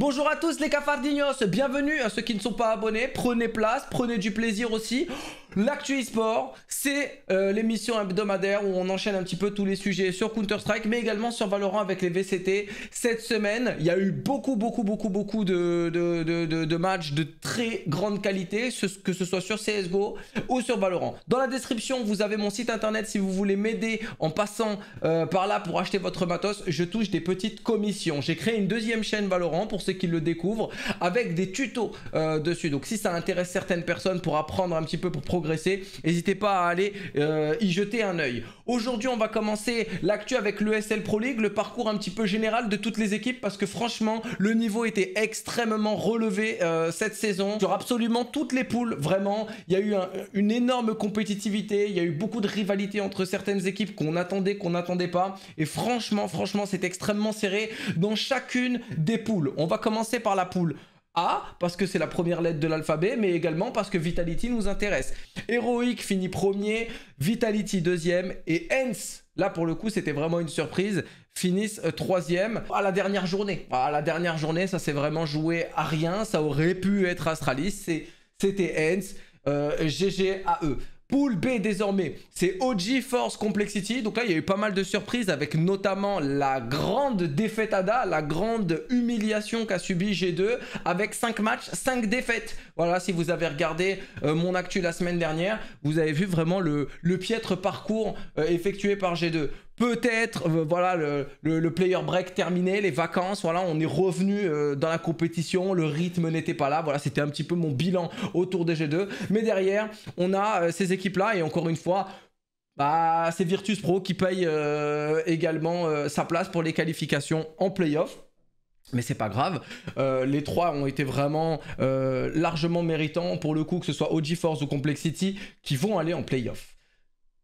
Bonjour à tous les cafardignos, bienvenue à ceux qui ne sont pas abonnés, prenez place, prenez du plaisir aussi. L'actu e-sport, c'est euh, l'émission hebdomadaire où on enchaîne un petit peu tous les sujets sur Counter-Strike, mais également sur Valorant avec les VCT. Cette semaine, il y a eu beaucoup, beaucoup, beaucoup, beaucoup de, matchs de très grande qualité, que ce soit sur CSGO ou sur Valorant. Dans la description, vous avez mon site internet si vous voulez m'aider en passant euh, par là pour acheter votre matos. Je touche des petites commissions. J'ai créé une deuxième chaîne Valorant pour ceux qui le découvrent avec des tutos euh, dessus. Donc si ça intéresse certaines personnes pour apprendre un petit peu, pour progresser, progresser. N'hésitez pas à aller euh, y jeter un oeil. Aujourd'hui, on va commencer l'actu avec l'ESL Pro League, le parcours un petit peu général de toutes les équipes parce que franchement, le niveau était extrêmement relevé euh, cette saison sur absolument toutes les poules. Vraiment, il y a eu une énorme compétitivité, il y a eu beaucoup de rivalité entre certaines équipes qu'on attendait, qu'on n'attendait pas. Et franchement, franchement, c'est extrêmement serré dans chacune des poules. On va commencer par la poule a parce que c'est la première lettre de l'alphabet, mais également parce que Vitality nous intéresse. Heroic finit premier, Vitality deuxième et Hence, là pour le coup c'était vraiment une surprise, finissent euh, troisième à la dernière journée. À la dernière journée, ça s'est vraiment joué à rien, ça aurait pu être Astralis, c'était Hence, GG euh, à Pool B désormais, c'est OG Force Complexity. Donc là, il y a eu pas mal de surprises avec notamment la grande défaite ADA, la grande humiliation qu'a subi G2 avec 5 matchs, 5 défaites. Voilà, si vous avez regardé euh, mon actu la semaine dernière, vous avez vu vraiment le, le piètre parcours euh, effectué par G2 peut-être, euh, voilà, le, player break terminé, les vacances, voilà, on est revenu euh, dans la compétition, le rythme n'était pas là, voilà, c'était un petit peu mon bilan autour des G2. Mais derrière, on a euh, ces équipes-là, et encore une fois, bah, c'est Virtus Pro qui paye également sa place pour les qualifications en playoff. Mais c'est pas grave, les trois ont été vraiment largement méritants pour le coup, que ce soit OG Force ou Complexity, qui vont aller en playoff.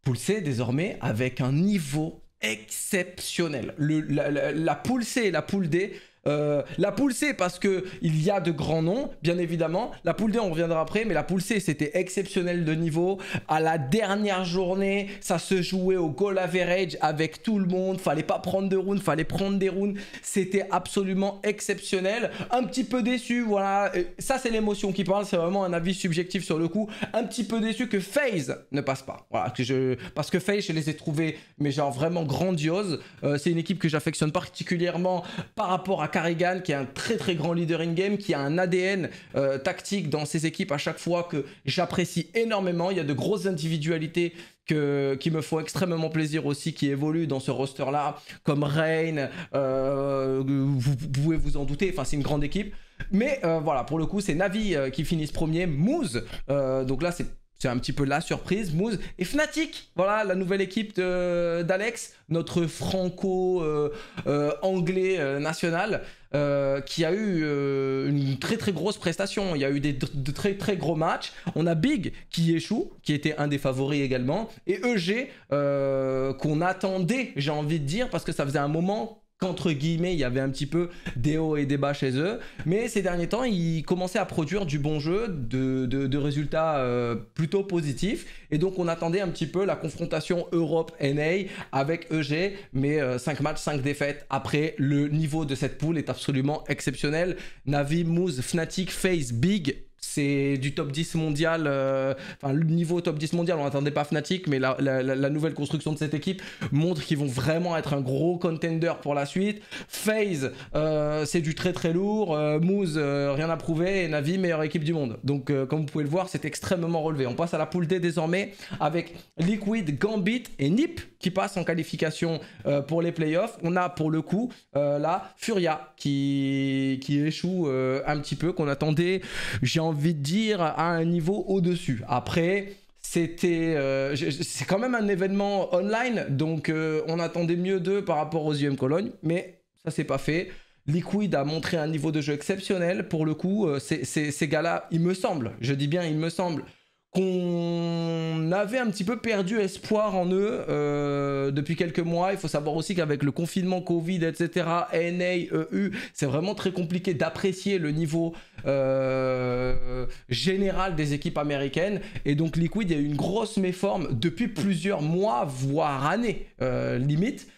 Poulsé désormais avec un niveau exceptionnel. la, la, poule C et la poule D euh, la poule C, parce il y a de grands noms, bien évidemment. La poule D, on reviendra après, mais la poule C, c'était exceptionnel de niveau. À la dernière journée, ça se jouait au goal average avec tout le monde. Fallait pas prendre de runes fallait prendre des runes C'était absolument exceptionnel. Un petit peu déçu, voilà. Ça, c'est l'émotion qui parle. C'est vraiment un avis subjectif sur le coup. Un petit peu déçu que FaZe ne passe pas. Voilà, parce que FaZe, je les ai trouvés, mais genre vraiment grandiose euh, c'est une équipe que j'affectionne particulièrement par rapport à Carrigan qui est un très très grand leader in-game, qui a un ADN euh, tactique dans ses équipes à chaque fois que j'apprécie énormément. Il y a de grosses individualités que, qui me font extrêmement plaisir aussi, qui évoluent dans ce roster-là, comme Reign. Euh, vous, pouvez vous en douter, enfin c'est une grande équipe. Mais euh, voilà, pour le coup, c'est Navi qui finissent premier, Moose, donc là c'est c'est un petit peu la surprise, Mouz et Fnatic. Voilà la nouvelle équipe d'Alex, notre franco-anglais euh, euh, euh, national, qui a eu une très très grosse prestation. Il y a eu des de très très gros matchs. On a Big qui échoue, qui était un des favoris également, et EG qu'on attendait, j'ai envie de dire, parce que ça faisait un moment qu'entre guillemets, il y avait un petit peu des hauts et des bas chez eux. Mais ces derniers temps, ils commençaient à produire du bon jeu, de, résultats euh, plutôt positifs. Et donc, on attendait un petit peu la confrontation Europe-NA avec EG. Mais 5 euh, matchs, 5 défaites. Après, le niveau de cette poule est absolument exceptionnel. Navi, Moose, Fnatic, Face, Big c'est du top 10 mondial, euh, enfin le niveau top 10 mondial, on n'attendait pas Fnatic, mais la, nouvelle construction de cette équipe montre qu'ils vont vraiment être un gros contender pour la suite. FaZe, euh, c'est du très très lourd, euh, Mousse, rien à prouver, et Navi, meilleure équipe du monde. Donc comme vous pouvez le voir, c'est extrêmement relevé. On passe à la poule D désormais avec Liquid, Gambit et Nip qui passent en qualification pour les playoffs. On a pour le coup là Furia qui, qui échoue un petit peu, qu'on attendait, j'ai envie envie de dire, à un niveau au-dessus. Après, c'était euh, c'est quand même un événement online donc euh, on attendait mieux d'eux par rapport aux UM Cologne mais ça s'est pas fait Liquid a montré un niveau de jeu exceptionnel pour le coup euh, ces, ces gars là il me semble je dis bien il me semble qu'on avait un petit peu perdu espoir en eux euh, depuis quelques mois. Il faut savoir aussi qu'avec le confinement Covid, etc., NA, EU, c'est vraiment très compliqué d'apprécier le niveau euh, général des équipes américaines. Et donc Liquid, il y a eu une grosse méforme depuis plusieurs mois, voire années, euh, limite.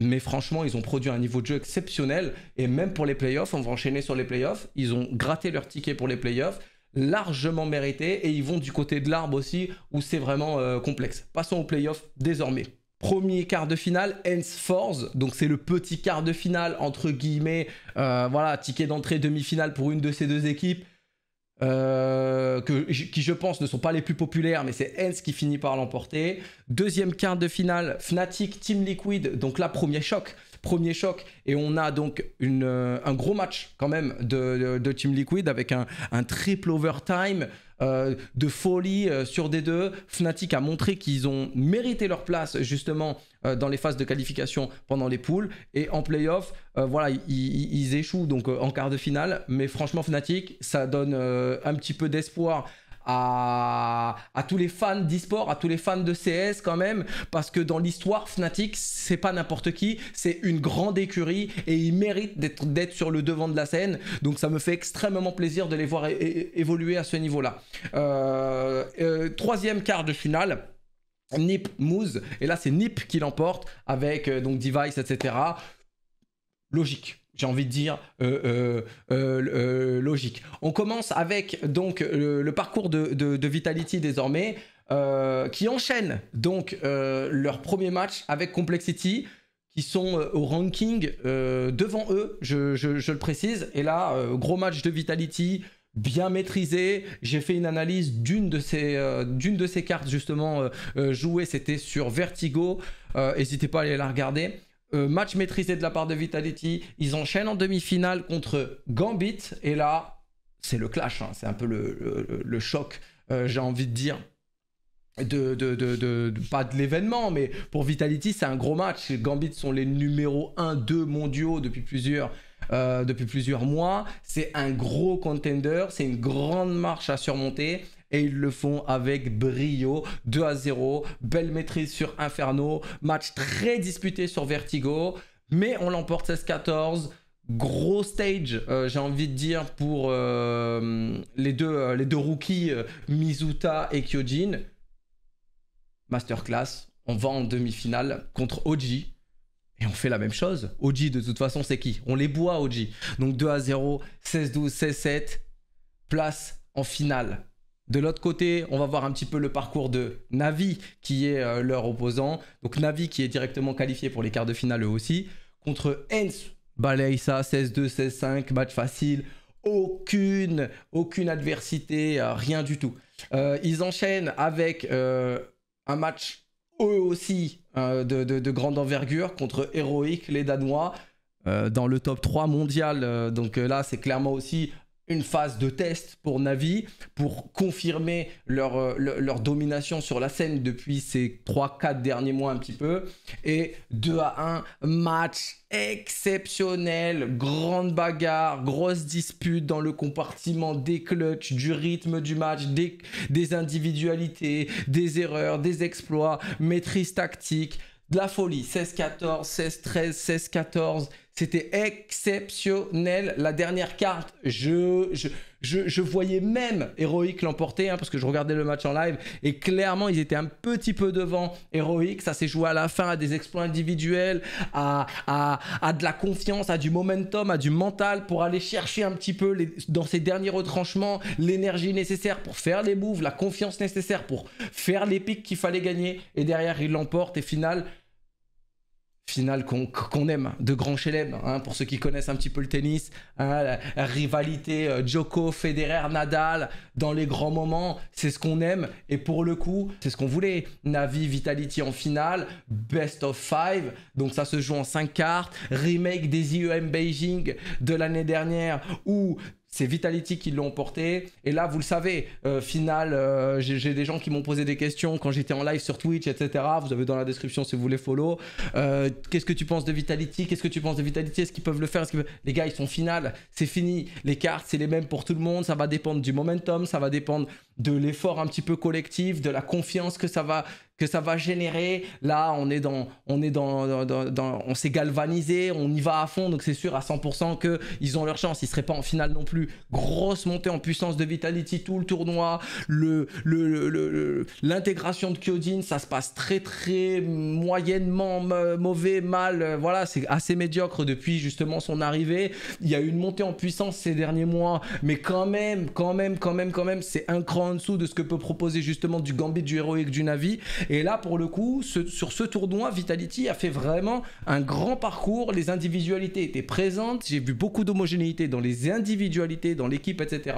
Mais franchement, ils ont produit un niveau de jeu exceptionnel. Et même pour les playoffs, on va enchaîner sur les playoffs. Ils ont gratté leur ticket pour les playoffs largement mérité et ils vont du côté de l'arbre aussi où c'est vraiment euh, complexe. Passons au playoff désormais. Premier quart de finale, Ence-Force, donc c'est le petit quart de finale entre guillemets, euh, voilà, ticket d'entrée demi-finale pour une de ces deux équipes. Euh, que, qui je pense ne sont pas les plus populaires, mais c'est Hens qui finit par l'emporter. Deuxième quart de finale, Fnatic, Team Liquid, donc là premier choc premier choc. Et on a donc euh, un gros match quand même de, de, Team Liquid avec un, triple overtime. Euh, de folie euh, sur des deux. Fnatic a montré qu'ils ont mérité leur place justement dans les phases de qualification pendant les poules et en playoff, voilà, ils, échouent donc en quart de finale. Mais franchement, Fnatic, ça donne un petit peu d'espoir à, tous les fans d'e-sport, à tous les fans de CS quand même, parce que dans l'histoire, Fnatic, c'est pas n'importe qui, c'est une grande écurie et ils méritent d'être sur le devant de la scène. Donc ça me fait extrêmement plaisir de les voir évoluer à ce niveau-là. Euh, euh, troisième quart de finale. Nip Moose, et là c'est Nip qui l'emporte avec euh, donc Device, etc. Logique, j'ai envie de dire, euh, euh, euh, logique. On commence avec donc le, parcours de, Vitality désormais, qui enchaîne donc leur premier match avec Complexity, qui sont au ranking devant eux, je, le précise. Et là, gros match de Vitality, bien maîtrisé. J'ai fait une analyse d'une de ces de ces cartes justement jouées, c'était sur Vertigo. N'hésitez pas à aller la regarder. Euh, match maîtrisé de la part de Vitality. Ils enchaînent en demi-finale contre Gambit. Et là, c'est le clash. Hein. C'est un peu le, choc, euh, j'ai envie de dire. De, pas de l'événement, mais pour Vitality, c'est un gros match. Gambit sont les numéros 1-2 mondiaux depuis plusieurs, euh, depuis plusieurs mois. C'est un gros contender, c'est une grande marche à surmonter et ils le font avec brio. 2 à 0, belle maîtrise sur Inferno, match très disputé sur Vertigo, mais on l'emporte 16-14. Gros stage, euh, j'ai envie de dire, pour euh, les, deux, euh, les deux rookies, Mizuta et Kyojin. Masterclass, on va en demi-finale contre Oji. Et on fait la même chose. Oji, de toute façon, c'est qui On les boit, OG. Donc 2 à 0, 16-12, 16-7, place en finale. De l'autre côté, on va voir un petit peu le parcours de Navi, qui est euh, leur opposant. Donc Navi qui est directement qualifié pour les quarts de finale eux aussi. Contre Hens, balaye 16-2, 16-5, match facile. Aucune, aucune adversité, euh, rien du tout. Euh, ils enchaînent avec un match, eux aussi, de, de, grande envergure contre Heroic, les Danois. dans le top 3 mondial. donc là, c'est clairement aussi une phase de test pour Navi pour confirmer leur, euh, leur, domination sur la scène depuis ces 3-4 derniers mois un petit peu. Et 2 à 1, match exceptionnel, grande bagarre, grosse dispute dans le compartiment des clutches, du rythme du match, des individualités, des erreurs, des exploits, maîtrise tactique, de la folie. 16-14, 16-13, 16-14. C'était exceptionnel. La dernière carte, je, je, voyais même Heroic l'emporter hein, parce que je regardais le match en live et clairement, ils étaient un petit peu devant Heroic. Ça s'est joué à la fin à des exploits individuels, à, à, de la confiance, à du momentum, à du mental pour aller chercher un petit peu dans ces derniers retranchements l'énergie nécessaire pour faire les moves, la confiance nécessaire pour faire les pics qu'il fallait gagner. Et derrière, ils l'emportent et final finale qu'on aime, de grands chelem, hein, pour ceux qui connaissent un petit peu le tennis, hein, rivalité euh, joko Federer, Nadal, dans les grands moments, c'est ce qu'on aime, et pour le coup, c'est ce qu'on voulait. Navi, Vitality en finale, best of five, donc ça se joue en cinq cartes, remake des IEM Beijing de l'année dernière, où c'est Vitality qui l'ont porté. Et là, vous le savez, euh, final, euh, j'ai des gens qui m'ont posé des questions quand j'étais en live sur Twitch, etc. Vous avez dans la description si vous voulez follow. Euh, qu'est-ce que tu penses de Vitality Qu'est-ce que tu penses de Vitality Est-ce qu'ils peuvent le faire Les gars, ils sont final. C'est fini. Les cartes, c'est les mêmes pour tout le monde. Ça va dépendre du momentum. Ça va dépendre de l'effort un petit peu collectif, de la confiance que ça va que ça va générer. Là, on est dans, on est dans, on s'est galvanisé, on y va à fond. Donc c'est sûr à 100% que ils ont leur chance. Ils seraient pas en finale non plus. Grosse montée en puissance de Vitality tout le tournoi, le, l'intégration de Kyojin, ça se passe très très moyennement mauvais, mal. Euh, voilà, c'est assez médiocre depuis justement son arrivée. Il y a eu une montée en puissance ces derniers mois, mais quand même, quand même, quand même, quand même, c'est un cran en dessous de ce que peut proposer justement du Gambit, du Heroic, du Navi. Et là, pour le coup, sur ce tournoi, Vitality a fait vraiment un grand parcours. Les individualités étaient présentes. J'ai vu beaucoup d'homogénéité dans les individualités, dans l'équipe, etc.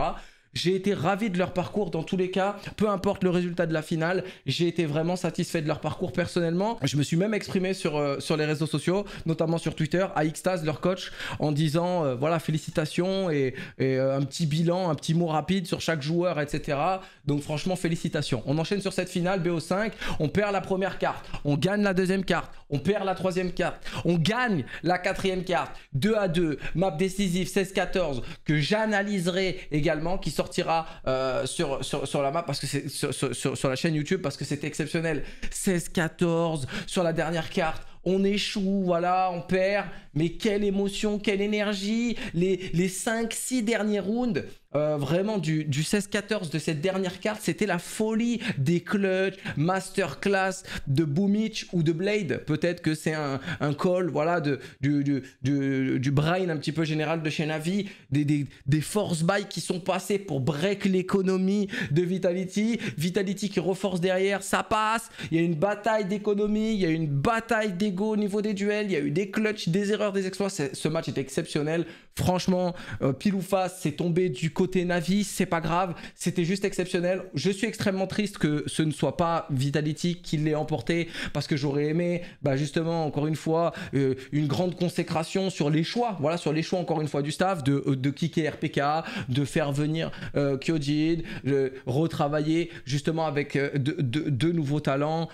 J'ai été ravi de leur parcours dans tous les cas, peu importe le résultat de la finale, j'ai été vraiment satisfait de leur parcours personnellement. Je me suis même exprimé sur, euh, sur les réseaux sociaux, notamment sur Twitter, à Xtas, leur coach, en disant euh, voilà, félicitations et, euh, un petit bilan, un petit mot rapide sur chaque joueur, etc. Donc franchement, félicitations. On enchaîne sur cette finale BO5, on perd la première carte, on gagne la deuxième carte, on perd la troisième carte, on gagne la quatrième carte, 2 à 2, map décisive 16-14, que j'analyserai également, qui sort sortira euh, sur, sur, sur, la map parce que c'est sur, la chaîne YouTube parce que c'était exceptionnel. 16-14 sur la dernière carte on échoue, voilà, on perd, mais quelle émotion, quelle énergie, les, les 5-6 derniers rounds, euh, vraiment du, 16-14 de cette dernière carte, c'était la folie des clutch, masterclass de Boomich ou de Blade. Peut-être que c'est un, call voilà, de, du, du, brain un petit peu général de chez Navi, des, des, des force buy qui sont passés pour break l'économie de Vitality. Vitality qui reforce derrière, ça passe. Il y a une bataille d'économie, il y a une bataille d'ego au niveau des duels, il y a eu des clutches, des erreurs, des exploits. Ce match est exceptionnel. Franchement, euh, pile ou face, c'est tombé du côté Navi, c'est pas grave, c'était juste exceptionnel. Je suis extrêmement triste que ce ne soit pas Vitality qui l'ait emporté parce que j'aurais aimé, bah justement, encore une fois, euh, une grande consécration sur les choix. Voilà, sur les choix, encore une fois, du staff de, euh, de kicker RPK, de faire venir euh, Kyojin, de retravailler justement avec deux de, nouveaux talents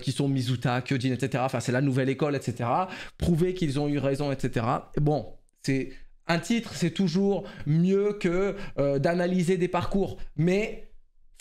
qui sont Mizuta, Kyojin, etc. Enfin, c'est la nouvelle école, etc. Prouver qu'ils ont eu raison, etc. Bon, c'est un titre, c'est toujours mieux que euh, d'analyser des parcours. Mais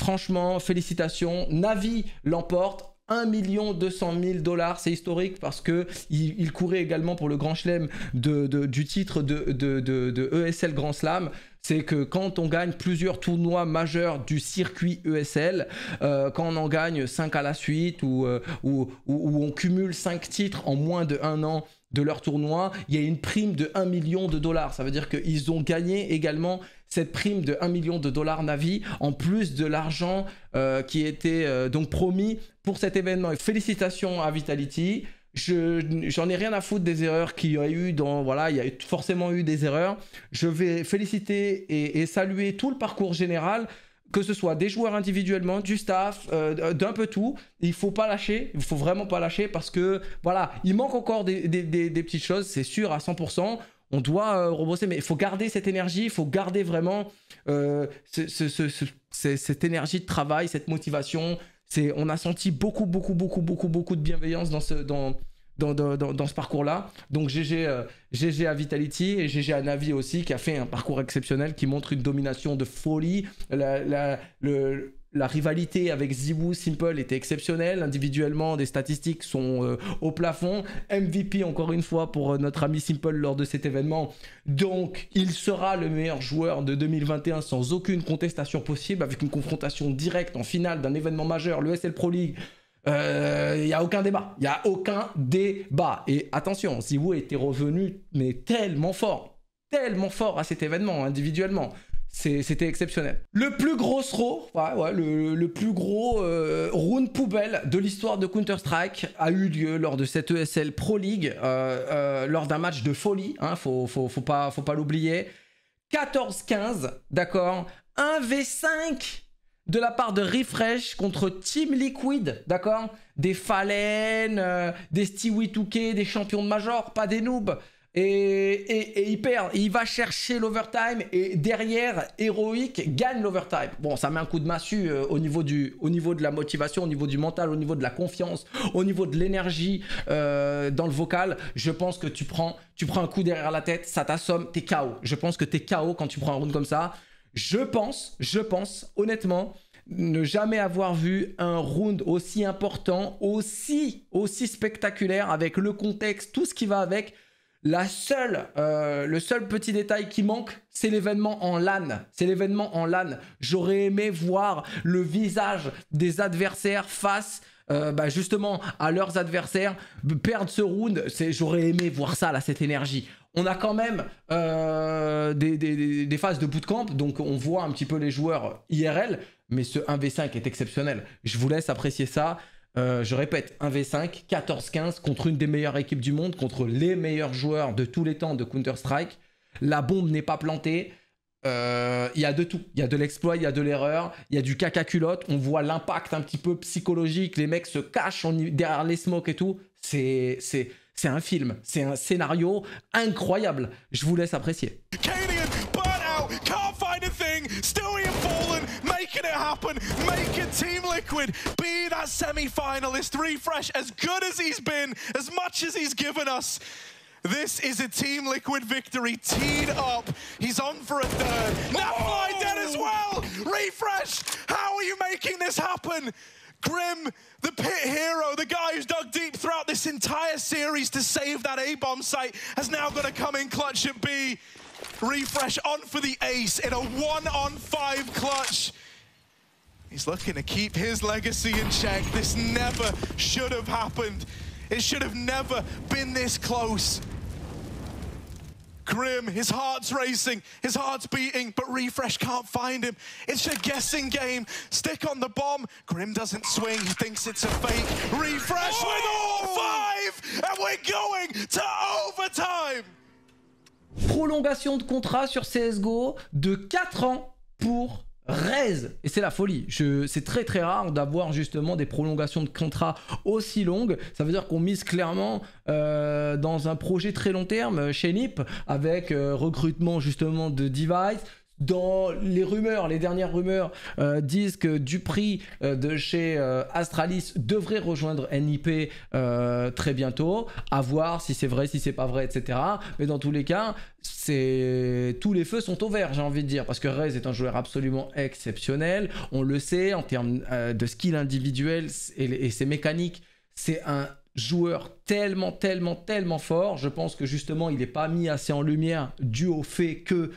franchement, félicitations. Navi l'emporte. 1 200 000 dollars, c'est historique parce que il, courait également pour le grand chelem du titre de, de, ESL e Grand Slam. C'est que quand on gagne plusieurs tournois majeurs du circuit ESL, euh, quand on en gagne 5 à la suite ou, euh, on cumule 5 titres en moins de un an, de leur tournoi, il y a une prime de 1 million de dollars. Ça veut dire qu'ils ont gagné également cette prime de 1 million de dollars Navi, en plus de l'argent euh, qui était euh, donc promis pour cet événement. félicitations à Vitality. Je j'en ai rien à foutre des erreurs qu'il y a eu dans voilà, il y a forcément eu des erreurs. Je vais féliciter et saluer tout le parcours général que ce soit des joueurs individuellement, du staff, euh, euh, d'un peu tout, il faut pas lâcher, il faut vraiment pas lâcher parce que voilà, il manque encore des, petites choses, c'est sûr à 100%. On doit rebrosser, euh, rebosser, mais il faut garder cette énergie, il faut garder vraiment ce, cette énergie de travail, cette motivation. C'est, on a senti beaucoup, beaucoup, beaucoup, beaucoup, beaucoup de bienveillance dans ce, dans, dans, ce parcours-là. Donc GG, GG euh, à Vitality et GG à Navi aussi, qui a fait un parcours exceptionnel, qui montre une domination de folie. La, rivalité avec Zibou Simple était exceptionnelle. Individuellement, des statistiques sont euh, au plafond. MVP, encore une fois, pour euh, notre ami Simple lors de cet événement. Donc, il sera le meilleur joueur de 2021 sans aucune contestation possible, avec une confrontation directe en finale d'un événement majeur, le SL Pro League, il euh, y n'y a aucun débat. Il y a aucun débat. Et attention, si vous revenu, mais tellement fort, tellement fort à cet événement individuellement, c'était exceptionnel. Le plus gros throw, le, plus gros euh, poubelle de l'histoire de Counter-Strike a eu lieu lors de cette ESL Pro League, euh, lors d'un match de folie, hein, faut, faut, pas, faut pas l'oublier. 14-15, d'accord 1v5 de la part de Refresh contre Team Liquid, d'accord Des Fallen, euh, des Stewie Touquet, des champions de Major, pas des noobs. Et, il perd, il va chercher l'overtime et derrière, héroïque, gagne l'overtime. Bon, ça met un coup de massue euh, au, niveau du, niveau de la motivation, au niveau du mental, au niveau de la confiance, au niveau de l'énergie euh, dans le vocal. Je pense que tu prends, tu prends un coup derrière la tête, ça t'assomme, t'es KO. Je pense que t'es KO quand tu prends un round comme ça. Je pense, je pense, honnêtement, ne jamais avoir vu un round aussi important, aussi, aussi spectaculaire, avec le contexte, tout ce qui va avec. La seule, euh, le seul petit détail qui manque, c'est l'événement en LAN. C'est l'événement en LAN. J'aurais aimé voir le visage des adversaires face euh, bah, justement à leurs adversaires, perdre ce round, j'aurais aimé voir ça, là, cette énergie on a quand même euh, des, phases de bootcamp, donc on voit un petit peu les joueurs IRL, mais ce 1v5 est exceptionnel. Je vous laisse apprécier ça. Euh, je répète, 1v5, 14-15 contre une des meilleures équipes du monde, contre les meilleurs joueurs de tous les temps de Counter-Strike. La bombe n'est pas plantée. Euh, il y a de tout. Il y a de l'exploit, il y a de l'erreur, il y a du caca culotte. On voit l'impact un petit peu psychologique. Les mecs se cachent derrière les smokes et tout. C'est C'est un film, c'est un scénario incroyable. Je vous laisse apprécier. making it happen, making Team Liquid be that semi-finalist. Refresh, as good as he's been, as much as he's given us, this is a Team Liquid victory. Teed up, he's on for a third. Napfly oh! dead as well! Refresh, how are you making this happen? Grim, the pit hero, the guy who's dug this entire series to save that A-bomb site has now got to come in clutch at B. Refresh on for the ace in a one-on-five clutch. He's looking to keep his legacy in check. This never should have happened. It should have never been this close grim. His heart's racing, his heart's beating, but refresh can't find him. It's a guessing game. Stick on the bomb. Grim doesn't swing. He thinks it's a fake. Refresh oh! with all oh! five, and we're going to overtime. Prolongation de contrat sur CS:GO de 4 ans pour Et c'est la folie. C'est très très rare d'avoir justement des prolongations de contrat aussi longues. Ça veut dire qu'on mise clairement euh, dans un projet très long terme euh, chez NIP avec euh, recrutement justement de device, dans les rumeurs, les dernières rumeurs euh, disent que Dupri euh, de chez euh, Astralis devrait rejoindre NIP très bientôt. À voir si c'est vrai, si c'est pas vrai, etc. Mais dans tous les cas, tous les feux sont au vert, j'ai envie de dire, parce que Rez est un joueur absolument exceptionnel. On le sait en termes de skill individuel et, et ses mécaniques. C'est un joueur tellement, tellement, tellement fort. Je pense que justement, il n'est pas mis assez en lumière dû au fait que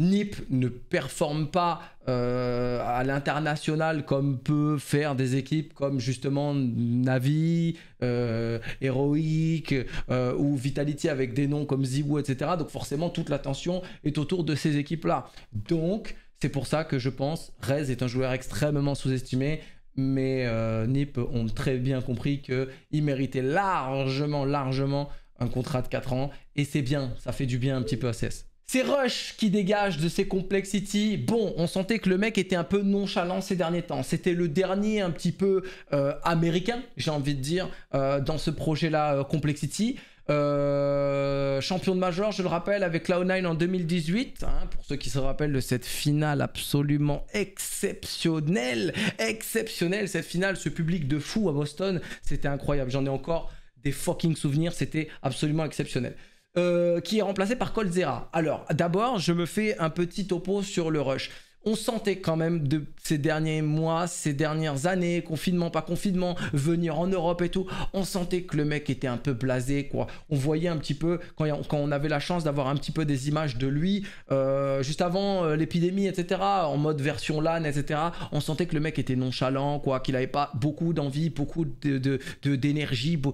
NIP ne performe pas euh, à l'international comme peut faire des équipes comme justement Navi, euh, Heroic euh, ou Vitality avec des noms comme Ziwoo, etc. Donc forcément toute l'attention est autour de ces équipes-là. Donc c'est pour ça que je pense Rez est un joueur extrêmement sous-estimé. Mais NIP ont très bien compris qu'il méritait largement, largement un contrat de 4 ans. Et c'est bien, ça fait du bien un petit peu à CS. C'est Rush qui dégage de ses complexity. Bon, on sentait que le mec était un peu nonchalant ces derniers temps. C'était le dernier un petit peu euh, américain, j'ai envie de dire, euh, dans ce projet-là, euh, complexity. champion de majeur, je le rappelle, avec Cloud9 en 2018. Hein, pour ceux qui se rappellent de cette finale absolument exceptionnelle, exceptionnelle, cette finale, ce public de fou à Boston, c'était incroyable. J'en ai encore des fucking souvenirs, c'était absolument exceptionnel. Euh, qui est remplacé par Colzera. Alors, d'abord, je me fais un petit topo sur le rush. On sentait quand même de ces derniers mois, ces dernières années, confinement, pas confinement, venir en Europe et tout, on sentait que le mec était un peu blasé, quoi. On voyait un petit peu, quand, on avait la chance d'avoir un petit peu des images de lui, euh, juste avant euh, l'épidémie, etc., en mode version LAN, etc., on sentait que le mec était nonchalant, quoi, qu'il n'avait pas beaucoup d'envie, beaucoup d'énergie. De,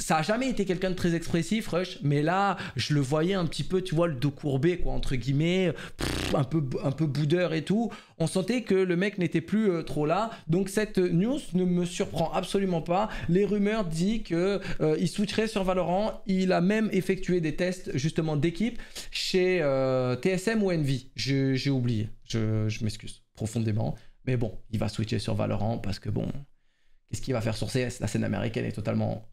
ça a jamais été quelqu'un de très expressif, Rush, mais là, je le voyais un petit peu, tu vois, le dos courbé, quoi, entre guillemets, un, peu, un peu boudeur et tout. On sentait que le mec n'était plus euh, trop là. Donc cette news ne me surprend absolument pas. Les rumeurs disent qu'il euh, switcherait sur Valorant. Il a même effectué des tests justement d'équipe chez euh, TSM ou Envy. J'ai oublié. Je, je m'excuse profondément. Mais bon, il va switcher sur Valorant parce que bon, qu'est-ce qu'il va faire sur CS La scène américaine est totalement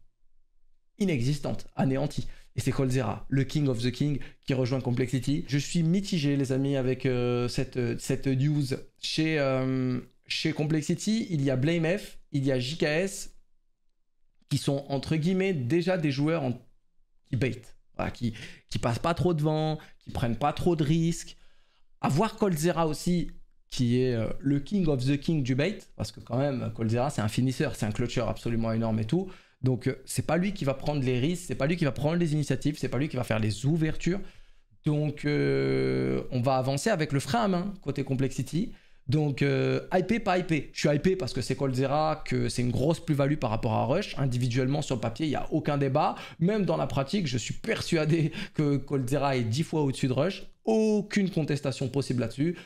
inexistante, anéantie. Et c'est Colzera, le King of the King, qui rejoint Complexity. Je suis mitigé, les amis, avec euh, euh, cette, news. Euh, chez, Complexity, il y a BlameF, il y a JKS, qui sont entre guillemets déjà des joueurs en... qui bait, qui, qui passent pas trop devant, qui prennent pas trop de risques. Avoir Colzera aussi, qui est le king of the king du bait, parce que quand même, Colzera, c'est un finisseur, c'est un clutcher absolument énorme et tout. Donc euh, c'est pas lui qui va prendre les risques, c'est pas lui qui va prendre les initiatives, c'est pas lui qui va faire les ouvertures. Donc euh, on va avancer avec le frein à main côté complexity. Donc IP, euh, hypé, pas hypé. Je suis hypé parce que c'est Colzera, que c'est une grosse plus-value par rapport à Rush. Individuellement, sur le papier, il n'y a aucun débat. Même dans la pratique, je suis persuadé que Colzera est 10 fois au-dessus de Rush. Aucune contestation possible là-dessus.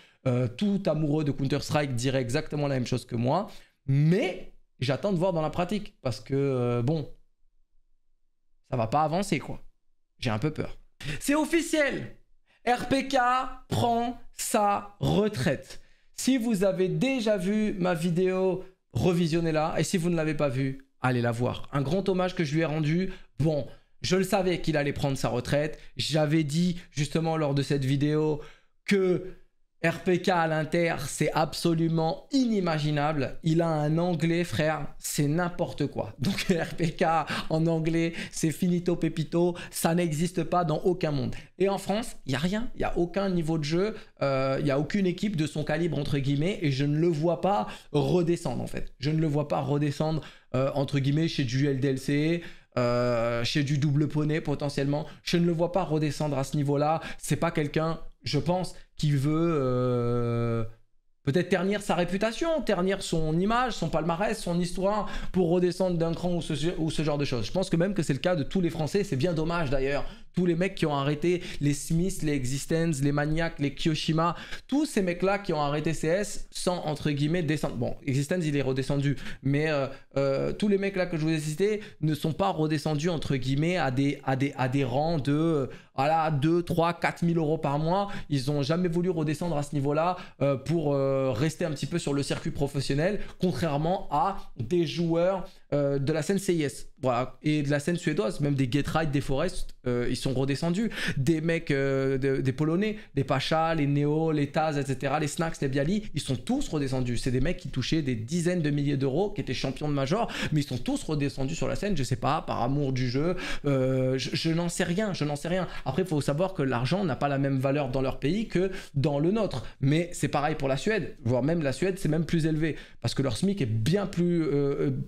tout amoureux de Counter-Strike dirait exactement la même chose que moi. Mais J'attends de voir dans la pratique parce que, euh, bon, ça va pas avancer quoi. J'ai un peu peur. C'est officiel RPK prend sa retraite. Si vous avez déjà vu ma vidéo, revisionnez-la. Et si vous ne l'avez pas vue, allez la voir. Un grand hommage que je lui ai rendu. Bon, je le savais qu'il allait prendre sa retraite. J'avais dit justement lors de cette vidéo que RPK à l'Inter, c'est absolument inimaginable. Il a un anglais, frère, c'est n'importe quoi. Donc RPK en anglais, c'est finito pepito, ça n'existe pas dans aucun monde. Et en France, il n'y a rien, il n'y a aucun niveau de jeu, euh, il n'y a aucune équipe de son calibre, entre guillemets, et je ne le vois pas redescendre, en fait. Je ne le vois pas redescendre, euh, entre guillemets, chez du LDLC, euh, chez du double poney potentiellement. Je ne le vois pas redescendre à ce niveau-là. C'est pas quelqu'un je pense qu'il veut euh, peut-être ternir sa réputation, ternir son image, son palmarès, son histoire pour redescendre d'un cran ou ou ce, genre de choses. Je pense que même que c'est le cas de tous les Français, c'est bien dommage d'ailleurs tous les mecs qui ont arrêté, les Smiths, les Existence, les Maniacs, les Kiyoshima, tous ces mecs-là qui ont arrêté CS sans, entre guillemets, descendre. Bon, Existence, il est redescendu, mais euh, euh, tous les mecs-là que je vous ai cités ne sont pas redescendus, entre guillemets, à des, à des, rangs de... 2, 3, 4 000 euros par mois. Ils n'ont jamais voulu redescendre à ce niveau-là euh, pour rester un petit peu sur le circuit professionnel, contrairement à des joueurs euh, de la scène CIS. Voilà. Et de la scène suédoise, même des Get des Forest, euh, ils sont redescendus. Des mecs, euh, des Polonais, les Pachas, les Néo, les Taz, etc., les Snacks, les Bialy, ils sont tous redescendus. C'est des mecs qui touchaient des dizaines de milliers d'euros, qui étaient champions de major, mais ils sont tous redescendus sur la scène, je sais pas, par amour du jeu. je, n'en sais rien, je n'en sais rien. Après, il faut savoir que l'argent n'a pas la même valeur dans leur pays que dans le nôtre. Mais c'est pareil pour la Suède, voire même la Suède, c'est même plus élevé, parce que leur SMIC est bien plus,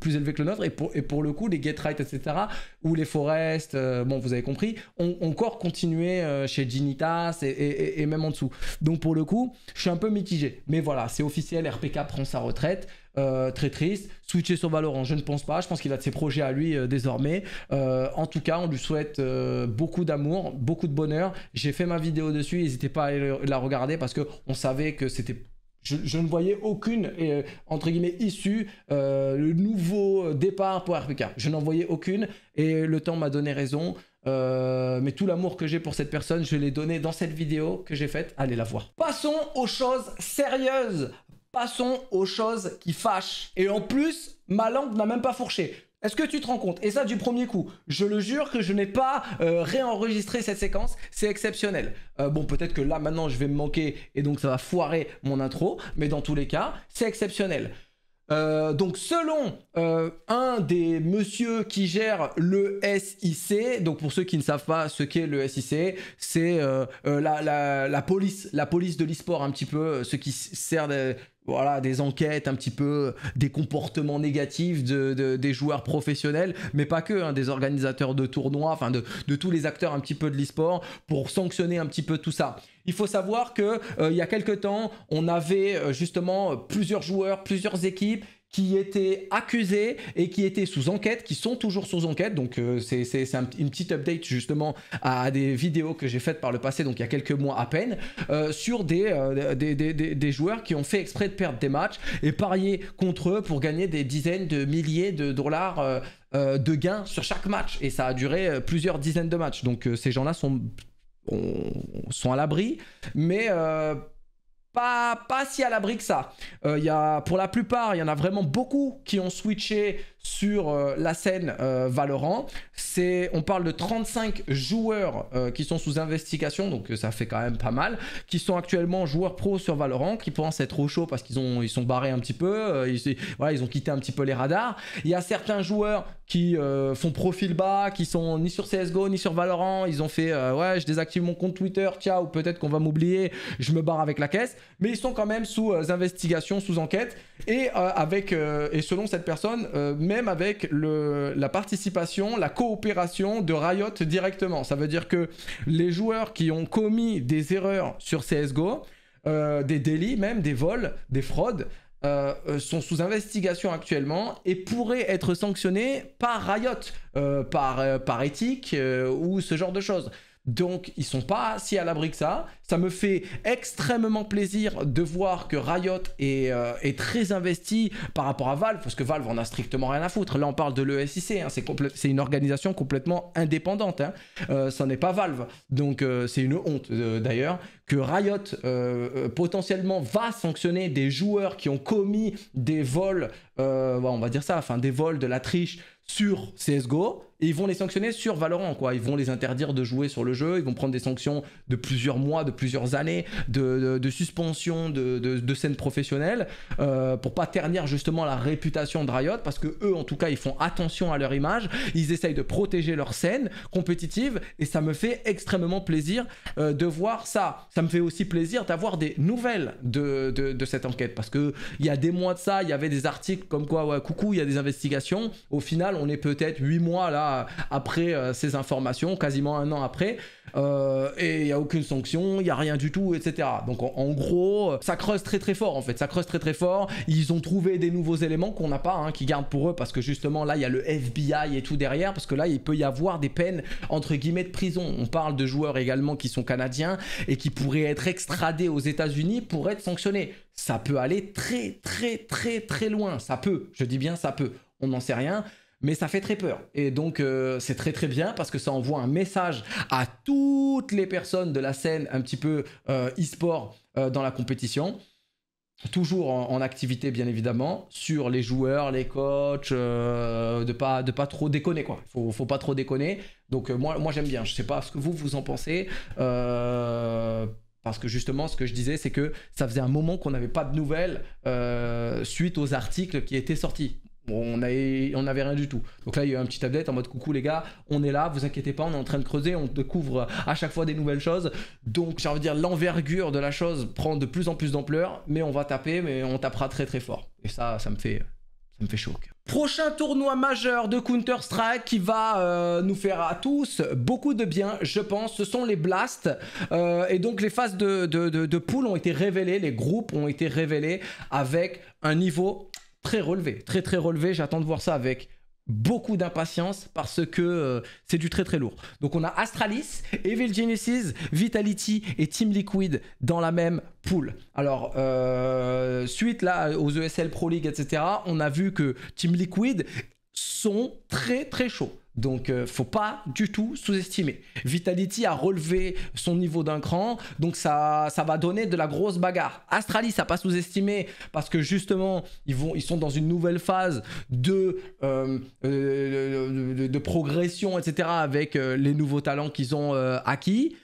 plus élevé que le et pour, le coup, les Get Right, etc., ou les Forest, euh, bon, vous avez compris, ont encore continué euh, chez Ginitas et, même en dessous. Donc pour le coup, je suis un peu mitigé. Mais voilà, c'est officiel, RPK prend sa retraite. Euh, très triste. Switcher sur Valorant, je ne pense pas. Je pense qu'il a de ses projets à lui désormais. en tout cas, on lui souhaite beaucoup d'amour, beaucoup de bonheur. J'ai fait ma vidéo dessus. N'hésitez pas à la regarder parce qu'on savait que c'était je, ne voyais aucune, euh, entre guillemets, issue, euh, le nouveau départ pour RPK. Je n'en voyais aucune et le temps m'a donné raison. Euh, mais tout l'amour que j'ai pour cette personne, je l'ai donné dans cette vidéo que j'ai faite. Allez la voir. Passons aux choses sérieuses. Passons aux choses qui fâchent. Et en plus, ma langue n'a même pas fourché. Est-ce que tu te rends compte Et ça du premier coup. Je le jure que je n'ai pas euh, réenregistré cette séquence. C'est exceptionnel. Euh, bon, peut-être que là maintenant je vais me manquer et donc ça va foirer mon intro. Mais dans tous les cas, c'est exceptionnel. Euh, donc selon un des messieurs qui gère le SIC, donc pour ceux qui ne savent pas ce qu'est le SIC, c'est la, police, la police de le un petit peu, ce qui sert de, voilà, des enquêtes un petit peu, des comportements négatifs des joueurs professionnels, mais pas que, hein, des organisateurs de tournois, enfin de, tous les acteurs un petit peu de l'e-sport, pour sanctionner un petit peu tout ça. Il faut savoir que euh, il y a quelques temps, on avait euh, justement plusieurs joueurs, plusieurs équipes qui étaient accusés et qui étaient sous enquête, qui sont toujours sous enquête. Donc euh, c'est une petite update justement à, des vidéos que j'ai faites par le passé, donc il y a quelques mois à peine, euh, sur euh, des, des, des, des, joueurs qui ont fait exprès de perdre des matchs et parier contre eux pour gagner des dizaines de milliers de dollars. de gains sur chaque match et ça a duré plusieurs dizaines de matchs donc ces gens là sont, sont à l'abri mais pas, si à l'abri que ça. il euh, y a, pour la plupart, il y en a vraiment beaucoup qui ont switché sur euh, la scène euh, Valorant. C'est, on parle de 35 joueurs qui sont sous investigation, donc ça fait quand même pas mal, qui sont actuellement joueurs pro sur Valorant, qui pensent être au chaud parce qu'ils ont, ils sont barrés un petit peu, ils, ils ont quitté un petit peu les radars. Il y a certains joueurs qui euh, font profil bas, qui sont ni sur CSGO, ni sur Valorant. Ils ont fait euh, ouais, je désactive mon compte Twitter, ciao, peut-être qu'on va m'oublier, je me barre avec la caisse. Mais ils sont quand même sous euh, investigation, sous enquête. Et, avec, et selon cette personne, même avec le, la participation, la coopération de Riot directement. Ça veut dire que les joueurs qui ont commis des erreurs sur CSGO, des délits même, des vols, des fraudes, euh, euh, sont sous investigation actuellement et pourraient être sanctionnés par Riot, euh, par, par éthique ou ce genre de choses. Donc ils sont pas si à l'abri que ça. Ça me fait extrêmement plaisir de voir que Riot euh, est, très investi par rapport à Valve, parce que Valve en a strictement rien à foutre. Là on parle de l'ESIC, hein. c'est une organisation complètement indépendante. Hein. Euh, ça n'est pas Valve. Donc euh, c'est une honte d'ailleurs que Riot potentiellement va sanctionner des joueurs qui ont commis des vols, on va dire ça, enfin des vols de la triche sur CSGO et ils vont les sanctionner sur Valorant, quoi. Ils vont les interdire de jouer sur le jeu, ils vont prendre des sanctions de plusieurs mois, de plusieurs années, de, de, suspension de, de, scène professionnelle, euh, pour pas ternir justement la réputation de Riot, parce que eux, en tout cas, ils font attention à leur image, ils essayent de protéger leur scène compétitive, et ça me fait extrêmement plaisir euh, de voir ça. Ça me fait aussi plaisir d'avoir des nouvelles de, cette enquête, parce que il y a des mois de ça, il y avait des articles comme quoi, ouais, coucou, il y a des investigations. Au final, on est peut-être 8 mois là euh, après euh, ces informations, quasiment un an après. Euh, et il n'y a aucune sanction, il n'y a rien du tout, etc. Donc en, gros, ça creuse très très fort en fait, ça creuse très très fort. Ils ont trouvé des nouveaux éléments qu'on n'a pas, hein, qui gardent pour eux, parce que justement là, il y a le FBI et tout derrière, parce que là, il peut y avoir des peines entre guillemets de prison. On parle de joueurs également qui sont canadiens et qui pourraient être extradés aux États-Unis pour être sanctionnés. Ça peut aller très très très très loin, ça peut, je dis bien ça peut, on n'en sait rien mais ça fait très peur. Et donc euh, c'est très très bien parce que ça envoie un message à toutes les personnes de la scène un petit peu euh, e-sport euh, dans la compétition. Toujours en, activité bien évidemment, sur les joueurs, les coachs, de pas de pas trop déconner quoi. Faut, faut pas trop déconner. Donc moi, moi j'aime bien. Je sais pas ce que vous vous en pensez. Parce que justement, ce que je disais, c'est que ça faisait un moment qu'on n'avait pas de nouvelles suite aux articles qui étaient sortis on, avait, on avait rien du tout. Donc là, il y a eu un petit update en mode coucou les gars, on est là, vous inquiétez pas, on est en train de creuser, on découvre à chaque fois des nouvelles choses. Donc, j'ai envie de dire, l'envergure de la chose prend de plus en plus d'ampleur, mais on va taper, mais on tapera très très fort. Et ça, ça me fait, ça me fait Prochain tournoi majeur de Counter-Strike qui va euh, nous faire à tous beaucoup de bien, je pense. Ce sont les Blasts. Euh, et donc, les phases de, de, de ont été révélées, les groupes ont été révélés avec un niveau très relevé, très très relevé. J'attends de voir ça avec beaucoup d'impatience parce que euh, c'est du très très lourd. Donc on a Astralis, Evil Genesis, Vitality et Team Liquid dans la même pool. Alors euh, suite là aux ESL Pro League etc, on a vu que Team Liquid sont très très chauds. Donc, euh, faut pas du tout sous-estimer. Vitality a relevé son niveau d'un cran, donc ça, va donner de la grosse bagarre. Astralis n'a pas sous-estimé parce que justement, ils, vont, ils sont dans une nouvelle phase de, euh, euh, de, progression, etc. avec les nouveaux talents qu'ils ont acquis.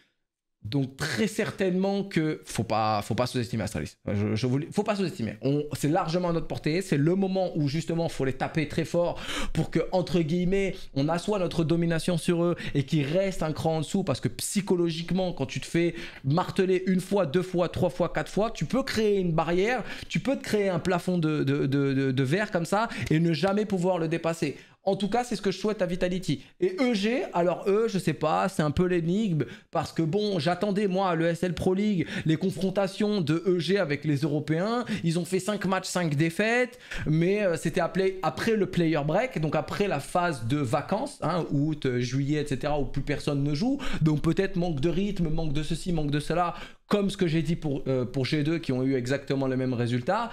Donc très certainement que faut pas faut pas sous-estimer Astralis. Je, faut pas sous-estimer. C'est largement à notre portée. C'est le moment où justement faut les taper très fort pour que entre guillemets on assoie notre domination sur eux et qu'ils restent un cran en dessous parce que psychologiquement quand tu te fais marteler une fois, deux fois, trois fois, quatre fois, tu peux créer une barrière, tu peux te créer un plafond de verre comme ça et ne jamais pouvoir le dépasser. En tout cas, c'est ce que je souhaite à Vitality. Et EG, alors eux, je sais pas, c'est un peu l'énigme, parce que bon, j'attendais moi à l'ESL Pro League les confrontations de EG avec les Européens. Ils ont fait 5 matchs, 5 défaites, mais euh, c'était après le player break, donc après la phase de vacances, hein, août, euh, juillet, etc., où plus personne ne joue. Donc peut-être manque de rythme, manque de ceci, manque de cela, comme ce que j'ai dit pour, euh, pour G2 qui ont eu exactement le même résultat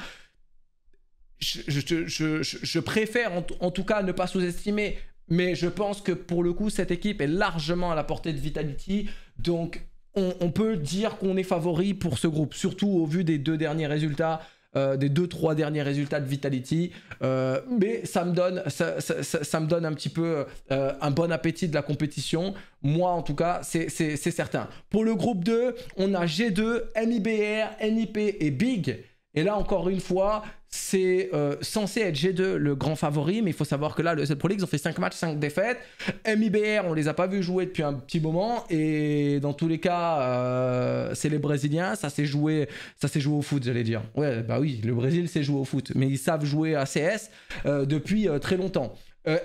je, je, préfère en, tout cas ne pas sous-estimer, mais je pense que pour le coup, cette équipe est largement à la portée de Vitality. Donc, on, peut dire qu'on est favori pour ce groupe, surtout au vu des deux derniers résultats. Euh, des deux trois derniers résultats de Vitality euh, mais ça me donne ça, me donne un petit peu euh, un bon appétit de la compétition moi en tout cas c'est certain pour le groupe 2 on a G2 MIBR NIP et Big et là, encore une fois, c'est euh, censé être G2 le grand favori, mais il faut savoir que là, le Z Pro League, ils ont fait 5 matchs, 5 défaites. MIBR, on les a pas vus jouer depuis un petit moment. Et dans tous les cas, euh, c'est les Brésiliens. Ça s'est joué, ça joué au foot, j'allais dire. Ouais, bah oui, le Brésil s'est joué au foot. Mais ils savent jouer à CS euh, depuis très longtemps.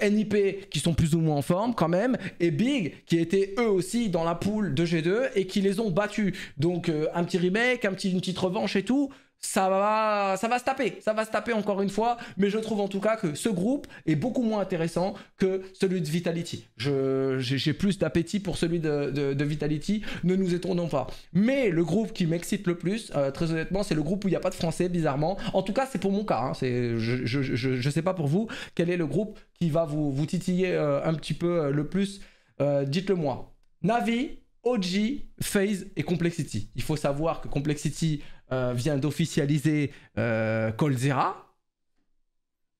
NIP qui sont plus ou moins en forme quand même, et Big qui étaient eux aussi dans la poule de G2 et qui les ont battus. Donc un petit remake, un petit, une petite revanche et tout, ça va, ça va se taper, ça va se taper encore une fois, mais je trouve en tout cas que ce groupe est beaucoup moins intéressant que celui de Vitality. J'ai plus d'appétit pour celui de, Vitality, ne nous étonnons pas. Mais le groupe qui m'excite le plus, euh, très honnêtement, c'est le groupe où il n'y a pas de français, bizarrement. En tout cas, c'est pour mon cas, hein. je, ne sais pas pour vous, quel est le groupe qui va vous, vous titiller euh, un petit peu euh, le plus, dites-le moi. Navi, OG, Phase et Complexity. Il faut savoir que Complexity euh, vient d'officialiser euh, Colzera,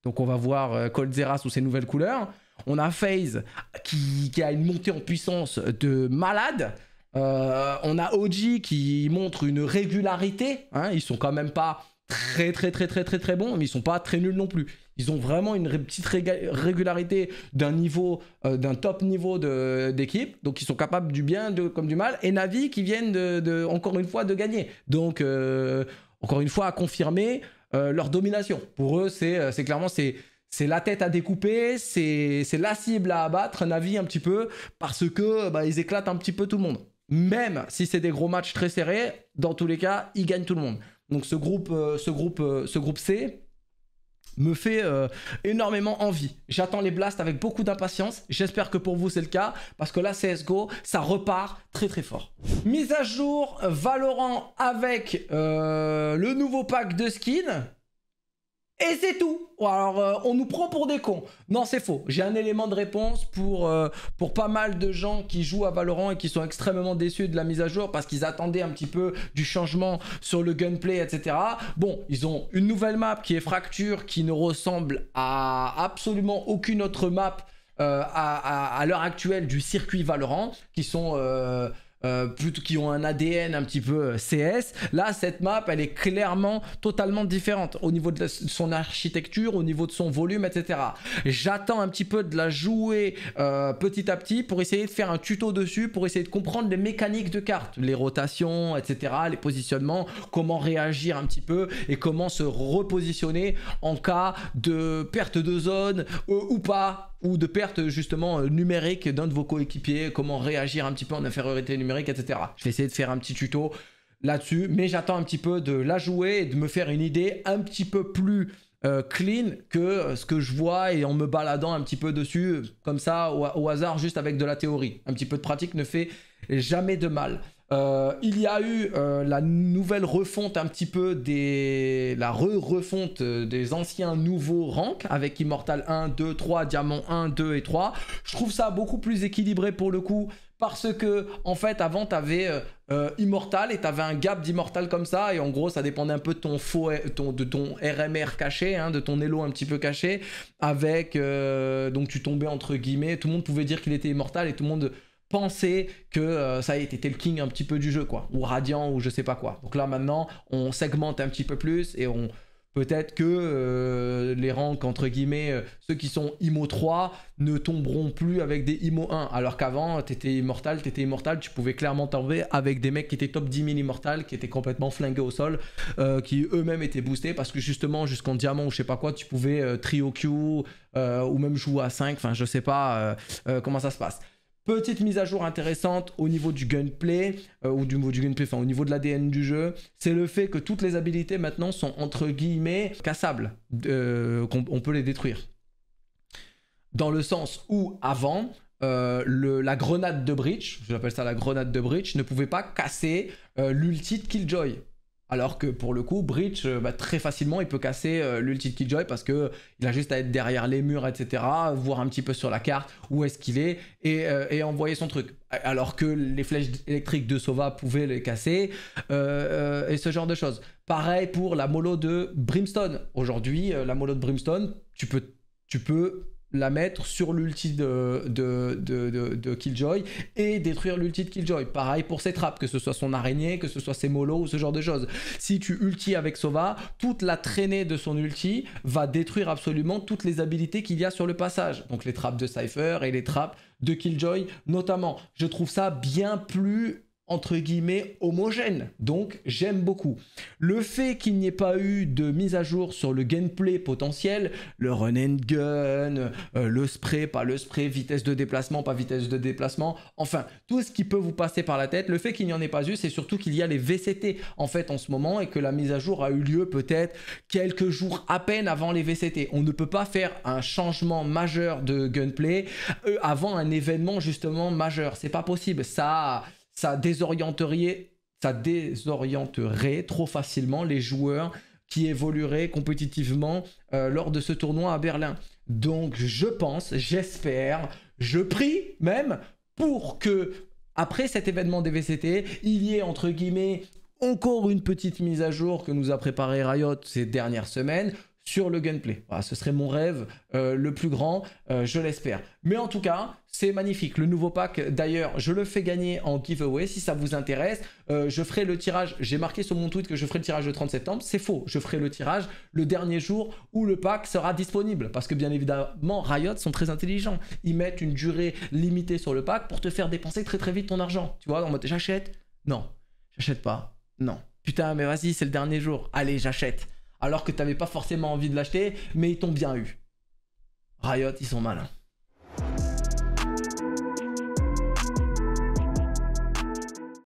Donc on va voir euh, Colzera sous ses nouvelles couleurs. On a FaZe qui, a une montée en puissance de malade. on a OG qui montre une régularité. Hein. ils sont quand même pas très très très très très très bon mais ils sont pas très nuls non plus. Ils ont vraiment une petite régularité d'un niveau, euh, d'un top niveau d'équipe. Donc ils sont capables du bien de, comme du mal. Et Navi qui viennent de, encore une fois de gagner. Donc euh, encore une fois à confirmer euh, leur domination. Pour eux, c'est clairement c'est c'est la tête à découper, c'est la cible à abattre, Navi un petit peu, parce que bah, ils éclatent un petit peu tout le monde. Même si c'est des gros matchs très serrés, dans tous les cas, ils gagnent tout le monde. Donc ce groupe, euh, ce groupe, euh, ce groupe C me fait euh, énormément envie. J'attends les blasts avec beaucoup d'impatience. J'espère que pour vous c'est le cas parce que là CS:GO ça repart très très fort. Mise à jour Valorant avec le nouveau pack de skins et c'est tout. Alors, euh, on nous prend pour des cons. Non, c'est faux. J'ai un élément de réponse pour, euh, pour pas mal de gens qui jouent à Valorant et qui sont extrêmement déçus de la mise à jour parce qu'ils attendaient un petit peu du changement sur le gunplay, etc. Bon, ils ont une nouvelle map qui est Fracture, qui ne ressemble à absolument aucune autre map euh, à, à l'heure actuelle du circuit Valorant, qui sont... Euh, plutôt, qui ont un ADN un petit peu euh, CS. Là, cette map, elle est clairement totalement différente au niveau de, son architecture, au niveau de son volume, etc. J'attends un petit peu de la jouer euh, petit à petit pour essayer de faire un tuto dessus, pour essayer de comprendre les mécaniques de cartes, les rotations, etc., les positionnements, comment réagir un petit peu et comment se repositionner en cas de perte de zone ou pas ou de perte justement euh, numérique d'un de vos coéquipiers, comment réagir un petit peu en infériorité numérique, etc. Je vais essayer de faire un petit tuto là-dessus, mais j'attends un petit peu de la jouer et de me faire une idée un petit peu plus euh, clean que euh, ce que je vois et en me baladant un petit peu dessus, comme ça, au hasard, juste avec de la théorie. Un petit peu de pratique ne fait jamais de mal. Euh, il y a eu euh, la nouvelle refonte un petit peu des. la refonte euh, des anciens nouveaux ranks avec Immortal 1, 2, 3, Diamant 1, 2 et 3. Je trouve ça beaucoup plus équilibré pour le coup parce que en fait avant t'avais Immortal et t'avais un gap d'Immortal comme ça et en gros ça dépendait un peu de ton faux ton, de ton RMR caché hein, de ton Elo un petit peu caché avec donc tu tombais entre guillemets tout le monde pouvait dire qu'il était Immortal et tout le monde penser que euh, ça y été le king un petit peu du jeu, quoi, ou radiant, ou je sais pas quoi. Donc là, maintenant, on segmente un petit peu plus et on. Peut-être que euh, les ranks, entre guillemets, euh, ceux qui sont IMO 3 ne tomberont plus avec des IMO 1. Alors qu'avant, t'étais immortal, t'étais immortal, tu pouvais clairement tomber avec des mecs qui étaient top 10 000 immortal, qui étaient complètement flingués au sol, qui eux-mêmes étaient boostés parce que justement, jusqu'en diamant ou je sais pas quoi, tu pouvais trio Q ou même jouer à 5, enfin je sais pas comment ça se passe. Petite mise à jour intéressante au niveau du gunplay, euh, ou du niveau du gunplay, enfin au niveau de l'ADN du jeu, c'est le fait que toutes les habilités maintenant sont entre guillemets cassables, euh, qu'on peut les détruire. Dans le sens où avant, euh, la grenade de Breach, j'appelle ça la grenade de Breach, ne pouvait pas casser l'ulti de Killjoy. Alors que pour le coup, Breach, euh, bah, très facilement, il peut casser euh, l'ulti de Killjoy parce qu'il a juste à être derrière les murs, etc., voir un petit peu sur la carte où est-ce qu'il est, et, euh, envoyer son truc. Alors que les flèches électriques de Sova pouvaient les casser, et ce genre de choses. Pareil pour la mollo de Brimstone. Aujourd'hui, la mollo de Brimstone, tu peux, tu peux la mettre sur l'ulti de, de, Killjoy et détruire l'ulti de Killjoy. Pareil pour ses trappes, que ce soit son araignée, que ce soit ses molos ou ce genre de choses. Si tu ulti avec Sova, toute la traînée de son ulti va détruire absolument toutes les habilités qu'il y a sur le passage. Donc les trappes de Cypher et les trappes de Killjoy notamment. Je trouve ça bien plus entre guillemets homogène. Donc j'aime beaucoup. Le fait qu'il n'y ait pas eu de mise à jour sur le gameplay potentiel, le run and gun, euh, le spray, pas le spray, vitesse de déplacement, pas vitesse de déplacement, enfin tout ce qui peut vous passer par la tête, le fait qu'il n'y en ait pas eu, c'est surtout qu'il y a les VCT en fait en ce moment et que la mise à jour a eu lieu peut-être quelques jours à peine avant les VCT. On ne peut pas faire un changement majeur de gunplay euh, avant un événement justement majeur. C'est pas possible. Ça, ça désorienterait, ça désorienterait trop facilement les joueurs qui évolueraient compétitivement euh, lors de ce tournoi à Berlin. Donc je pense, j'espère, je prie même pour que après cet événement des VCT, il y ait entre guillemets encore une petite mise à jour que nous a préparé Riot ces dernières semaines sur le gameplay. Voilà, ce serait mon rêve euh, le plus grand, euh, je l'espère. Mais en tout cas, c'est magnifique. Le nouveau pack, d'ailleurs, je le fais gagner en giveaway si ça vous intéresse. Euh, je ferai le tirage, j'ai marqué sur mon tweet que je ferai le tirage le 30 septembre. C'est faux, je ferai le tirage le dernier jour où le pack sera disponible. Parce que bien évidemment, Riot sont très intelligents. Ils mettent une durée limitée sur le pack pour te faire dépenser très très vite ton argent. Tu vois, en mode j'achète Non, j'achète pas. Non. Putain, mais vas-y, c'est le dernier jour. Allez, j'achète alors que t'avais pas forcément envie de l'acheter, mais ils t'ont bien eu. Riot, ils sont malins.